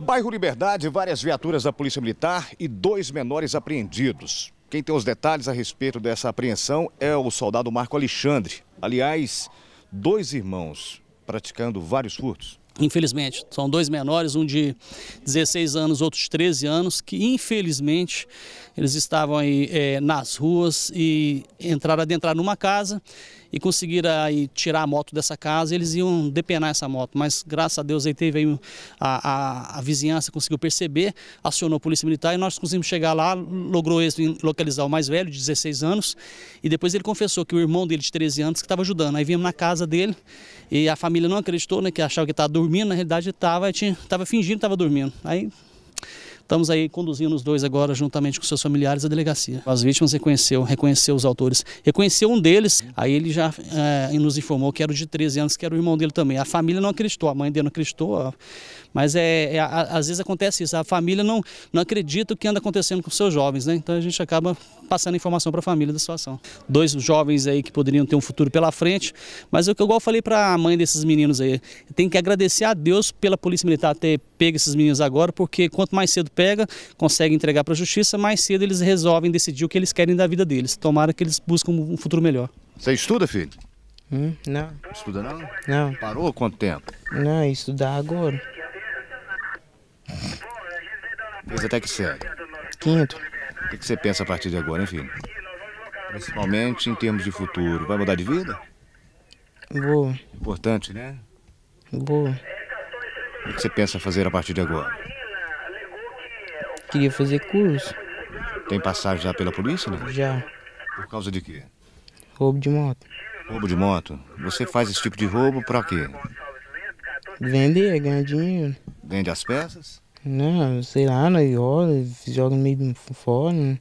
Bairro Liberdade, várias viaturas da Polícia Militar e dois menores apreendidos. Quem tem os detalhes a respeito dessa apreensão é o soldado Marco Alexandre. Aliás, dois irmãos praticando vários furtos. Infelizmente, são dois menores, um de 16 anos, outro de 13 anos, que infelizmente eles estavam aí é, nas ruas e entraram adentrar numa casa e conseguiram aí, tirar a moto dessa casa. eles iam depenar essa moto, mas graças a Deus aí teve aí, a, a, a, vizinhança conseguiu perceber, acionou a polícia militar e nós conseguimos chegar lá, logrou localizar o mais velho de 16 anos e depois ele confessou que o irmão dele de 13 anos que estava ajudando. Aí viemos na casa dele e a família não acreditou, né, que achava que estava dormindo dormindo, na realidade estava, tava fingindo que estava dormindo. Aí Estamos aí conduzindo os dois agora, juntamente com seus familiares, à delegacia. As vítimas reconheceu, reconheceu os autores. Reconheceu um deles, aí ele já é, nos informou que era de 13 anos, que era o irmão dele também. A família não acreditou, a mãe dele não acreditou, mas é, é às vezes acontece isso. A família não, não acredita o que anda acontecendo com seus jovens, né? Então a gente acaba passando informação para a família da situação. Dois jovens aí que poderiam ter um futuro pela frente, mas é o que eu, igual falei para a mãe desses meninos aí, tem que agradecer a Deus pela Polícia Militar ter pego esses meninos agora, porque quanto mais cedo pega, consegue entregar para a justiça, mais cedo eles resolvem decidir o que eles querem da vida deles. Tomara que eles buscam um futuro melhor. Você estuda, filho? Hum, não. Estuda não? Não. Parou quanto tempo? Não, estudar agora. Mas até que sério? Quinto. O que você pensa a partir de agora, hein, filho? Principalmente em termos de futuro. Vai mudar de vida? Vou. Importante, né? Vou. O que você pensa fazer a partir de agora? Queria fazer curso. Tem passagem já pela polícia, né? Já. Por causa de quê? Roubo de moto. Roubo de moto? Você faz esse tipo de roubo pra quê? Vender, ganhar dinheiro. Vende as peças? Não, sei lá, na rola, joga no meio do fora. Né?